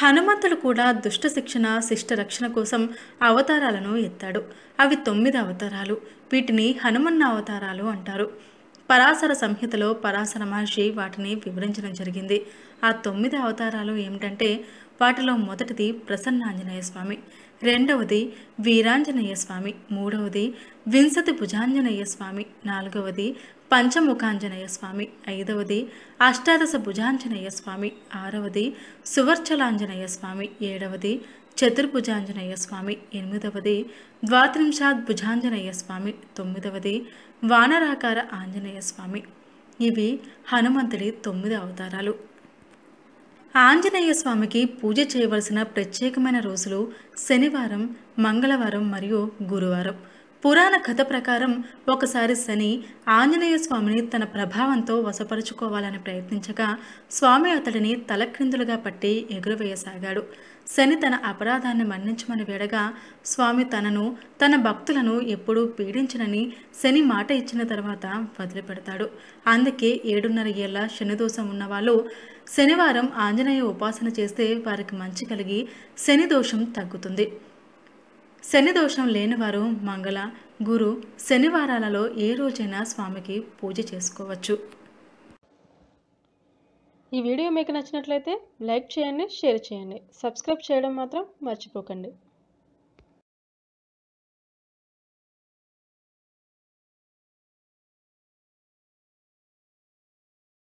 హనుమంతుడు కూడా దుష్ట శిక్షణ శిష్ట రక్షణ కోసం అవతారాలను ఎత్తాడు అవి తొమ్మిది అవతారాలు వీటిని హనుమన్న అవతారాలు అంటారు పరాశర సంహితలో పరాశర మహర్షి వాటిని వివరించడం జరిగింది ఆ తొమ్మిది అవతారాలు ఏమిటంటే వాటిలో మొదటిది ప్రసన్నాంజనేయ స్వామి రెండవది వీరాంజనేయ స్వామి మూడవది వింశతి భుజాంజనేయ స్వామి నాలుగవది పంచముఖాంజనేయ స్వామి ఐదవది అష్టాదశ భుజాంజనేయ స్వామి ఆరవది సువర్చలాంజనేయ స్వామి ఏడవది చతుర్భుజాంజనేయ స్వామి ఎనిమిదవది ద్వాత్రింశాద్ భుజాంజనేయ స్వామి తొమ్మిదవది వానరాకార ఆంజనేయ స్వామి ఇవి హనుమంతుడి తొమ్మిది అవతారాలు ఆంజనేయ స్వామికి పూజ చేయవలసిన ప్రత్యేకమైన రోజులు శనివారం మంగళవారం మరియు గురువారం పురాణ కథ ప్రకారం ఒకసారి శని ఆంజనేయ స్వామిని తన ప్రభావంతో వశపరుచుకోవాలని ప్రయత్నించగా స్వామి అతడిని తలక్రిందులుగా పట్టి ఎగురవేయసాగాడు శని తన అపరాధాన్ని మన్నించమని వేడగా స్వామి తనను తన భక్తులను ఎప్పుడూ పీడించనని శని మాట ఇచ్చిన తర్వాత వదిలిపెడతాడు అందుకే ఏడున్నర ఏళ్ల శనిదోషం ఉన్నవాళ్ళు శనివారం ఆంజనేయ ఉపాసన చేస్తే వారికి మంచి కలిగి శనిదోషం తగ్గుతుంది శనిదోషం లేనివారు మంగళ గురు శనివారాలలో ఏ రోజైనా స్వామికి పూజ చేసుకోవచ్చు ఈ వీడియో మీకు నచ్చినట్లయితే లైక్ చేయండి షేర్ చేయండి సబ్స్క్రైబ్ చేయడం మాత్రం మర్చిపోకండి